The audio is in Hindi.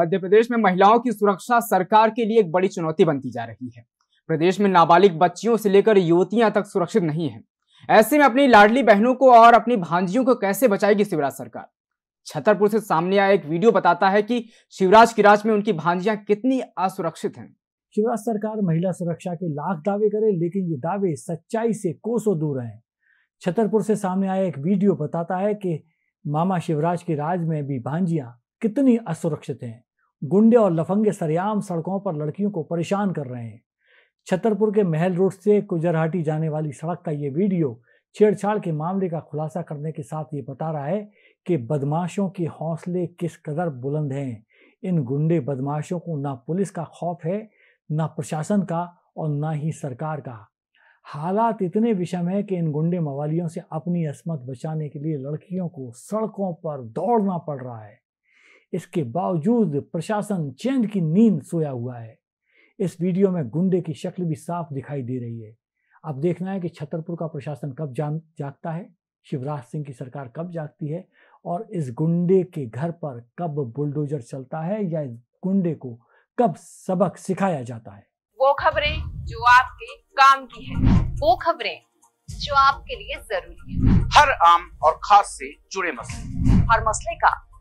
मध्य प्रदेश में महिलाओं की सुरक्षा सरकार के लिए एक बड़ी चुनौती बनती जा रही है प्रदेश में नाबालिग बच्चियों से लेकर युवतियां तक सुरक्षित नहीं है ऐसे में अपनी लाडली बहनों को और अपनी भांजियों को कैसे बचाएगी शिवराज सरकार छतरपुर से सामने आया एक वीडियो बताता है कि शिवराज की राज में उनकी भांजियां कितनी असुरक्षित हैं शिवराज सरकार महिला सुरक्षा के लाख दावे करे लेकिन ये दावे सच्चाई से कोसों दूर हैं छतरपुर से सामने आया एक वीडियो बताता है कि मामा शिवराज के राज में भी भांजियां कितनी असुरक्षित हैं गुंडे और लफंगे सरेआम सड़कों पर लड़कियों को परेशान कर रहे हैं छतरपुर के महल रोड से कुजरहाटी जाने वाली सड़क का ये वीडियो छेड़छाड़ के मामले का खुलासा करने के साथ ये बता रहा है कि बदमाशों के हौसले किस कदर बुलंद हैं इन गुंडे बदमाशों को ना पुलिस का खौफ है ना प्रशासन का और ना ही सरकार का हालात इतने विषम है कि इन गुंडे मवालियों से अपनी असमत बचाने के लिए लड़कियों को सड़कों पर दौड़ना पड़ रहा है इसके बावजूद प्रशासन चैन की नींद सोया हुआ है इस वीडियो में गुंडे की शक्ल भी साफ दिखाई दे रही है अब देखना है कि छतरपुर का प्रशासन कब जान जागता है शिवराज सिंह की सरकार कब जागती है और इस गुंडे के घर पर कब बुलडोजर चलता है या इस गुंडे को कब सबक सिखाया जाता है वो खबरें जो आपके काम की है वो खबरें जो आपके लिए जरूरी है हर आम और खास से जुड़े मसले हर मसले का